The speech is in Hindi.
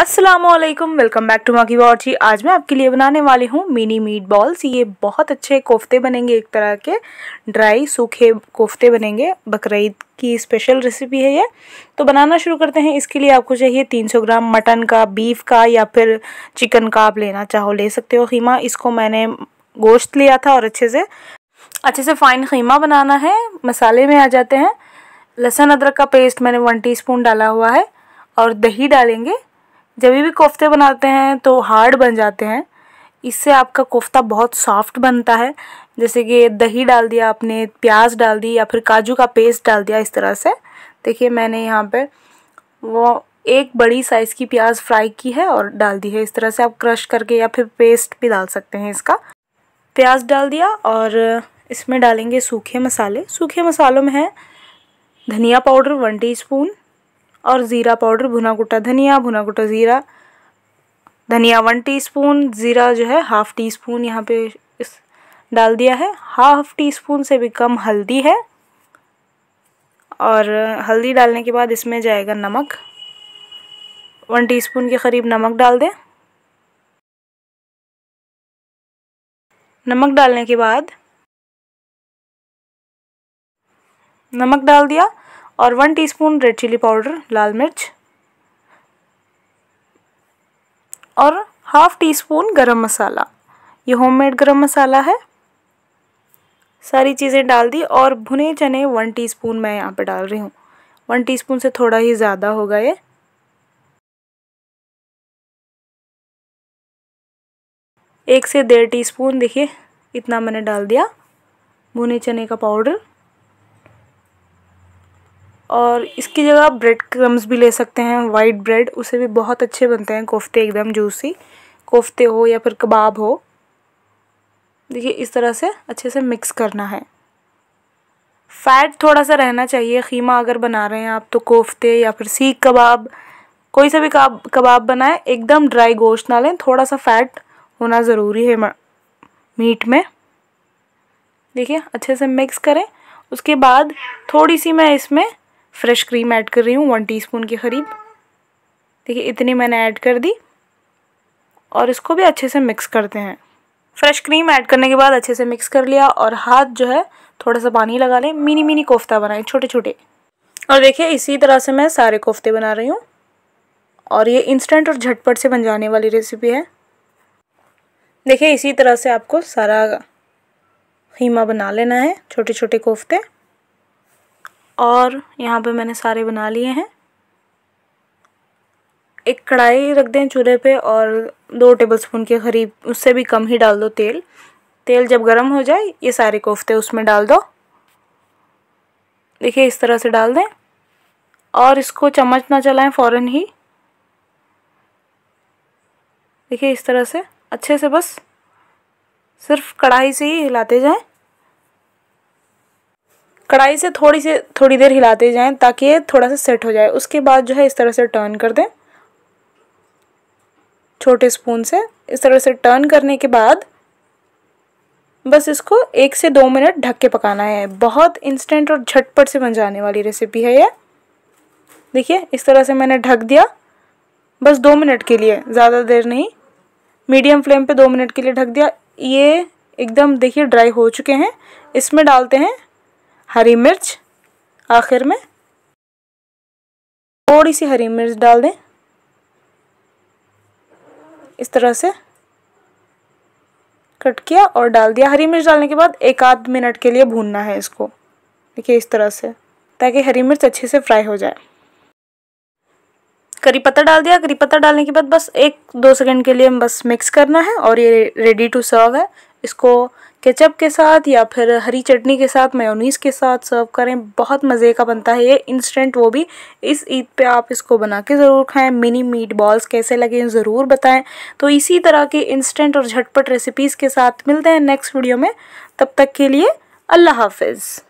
अस्सलाम वालेकुम वेलकम बैक टू माकी वॉर आज मैं आपके लिए बनाने वाली हूँ मिनी मीट बॉल्स ये बहुत अच्छे कोफ्ते बनेंगे एक तरह के ड्राई सूखे कोफ्ते बनेंगे बकरीद की स्पेशल रेसिपी है ये तो बनाना शुरू करते हैं इसके लिए आपको चाहिए 300 ग्राम मटन का बीफ का या फिर चिकन का आप लेना चाहो ले सकते हो खीमा इसको मैंने गोश्त लिया था और अच्छे से अच्छे से फ़ाइन खीमा बनाना है मसाले में आ जाते हैं लहसुन अदरक का पेस्ट मैंने वन टी डाला हुआ है और दही डालेंगे जब भी कोफ्ते बनाते हैं तो हार्ड बन जाते हैं इससे आपका कोफ्ता बहुत सॉफ्ट बनता है जैसे कि दही डाल दिया आपने प्याज डाल दी या फिर काजू का पेस्ट डाल दिया इस तरह से देखिए मैंने यहाँ पे वो एक बड़ी साइज़ की प्याज फ्राई की है और डाल दी है इस तरह से आप क्रश करके या फिर पेस्ट भी डाल सकते हैं इसका प्याज डाल दिया और इसमें डालेंगे सूखे मसाले सूखे मसालों में है धनिया पाउडर वन टीस्पून और ज़ीरा पाउडर भुना कुटा धनिया भुना कुटा ज़ीरा धनिया वन टीस्पून ज़ीरा जो है हाफ़ टी स्पून यहाँ पे इस डाल दिया है हाफ़ टी स्पून से भी कम हल्दी है और हल्दी डालने के बाद इसमें जाएगा नमक वन टीस्पून के करीब नमक डाल दें नमक डालने के बाद नमक डाल दिया और one teaspoon red chilli powder लाल मिर्च और हाफ टी स्पून गर्म मसाला ये होममेड गरम मसाला है सारी चीज़ें डाल दी और भुने चने वन टीस्पून मैं यहाँ पे डाल रही हूँ वन टीस्पून से थोड़ा ही ज़्यादा होगा ये एक से डेढ़ टीस्पून देखिए इतना मैंने डाल दिया भुने चने का पाउडर और इसकी जगह आप ब्रेड क्रम्स भी ले सकते हैं वाइट ब्रेड उसे भी बहुत अच्छे बनते हैं कोफ्ते एकदम जूसी कोफ्ते हो या फिर कबाब हो देखिए इस तरह से अच्छे से मिक्स करना है फ़ैट थोड़ा सा रहना चाहिए खीमा अगर बना रहे हैं आप तो कोफ्ते या फिर सीख कबाब कोई सा भी कबाब कबाब बनाएं एकदम ड्राई गोश्त ना लें थोड़ा सा फ़ैट होना ज़रूरी है मीट में देखिए अच्छे से मिक्स करें उसके बाद थोड़ी सी मैं इसमें फ्रेश क्रीम ऐड कर रही हूँ वन टीस्पून के करीब देखिए इतनी मैंने ऐड कर दी और इसको भी अच्छे से मिक्स करते हैं फ्रेश क्रीम ऐड करने के बाद अच्छे से मिक्स कर लिया और हाथ जो है थोड़ा सा पानी लगा लें मिनी मिनी कोफ्ता बनाएं छोटे छोटे और देखिए इसी तरह से मैं सारे कोफ्ते बना रही हूँ और ये इंस्टेंट और झटपट से बन जाने वाली रेसिपी है देखिए इसी तरह से आपको सारा खीमा बना लेना है छोटे छोटे कोफ्ते और यहाँ पे मैंने सारे बना लिए हैं एक कढ़ाई रख दें चूल्हे पे और दो टेबलस्पून के करीब उससे भी कम ही डाल दो तेल तेल जब गर्म हो जाए ये सारे कोफ्ते उसमें डाल दो देखिए इस तरह से डाल दें और इसको चम्मच ना चलाएं फ़ौरन ही देखिए इस तरह से अच्छे से बस सिर्फ कढ़ाई से ही हिलाते जाएं कढ़ाई से थोड़ी से थोड़ी देर हिलाते जाएं ताकि ये थोड़ा सा सेट हो जाए उसके बाद जो है इस तरह से टर्न कर दें छोटे स्पून से इस तरह से टर्न करने के बाद बस इसको एक से दो मिनट ढक के पकाना है बहुत इंस्टेंट और झटपट से बन जाने वाली रेसिपी है ये देखिए इस तरह से मैंने ढक दिया बस दो मिनट के लिए ज़्यादा देर नहीं मीडियम फ्लेम पे दो मिनट के लिए ढक दिया ये एकदम देखिए ड्राई हो चुके हैं इसमें डालते हैं हरी मिर्च आखिर में थोड़ी सी हरी मिर्च डाल दें इस तरह से कट किया और डाल दिया हरी मिर्च डालने के बाद एक आध मिनट के लिए भूनना है इसको देखिए इस तरह से ताकि हरी मिर्च अच्छे से फ्राई हो जाए करी पत्ता डाल दिया करी पत्ता डालने के बाद बस एक दो सेकंड के लिए बस मिक्स करना है और ये रेडी टू सर्व है इसको केचप के साथ या फिर हरी चटनी के साथ मेयोनीज़ के साथ सर्व करें बहुत मज़े का बनता है ये इंस्टेंट वो भी इस ईद पे आप इसको बना के ज़रूर खाएं मिनी मीट बॉल्स कैसे लगे ज़रूर बताएं तो इसी तरह के इंस्टेंट और झटपट रेसिपीज़ के साथ मिलते हैं नेक्स्ट वीडियो में तब तक के लिए अल्लाह हाफिज़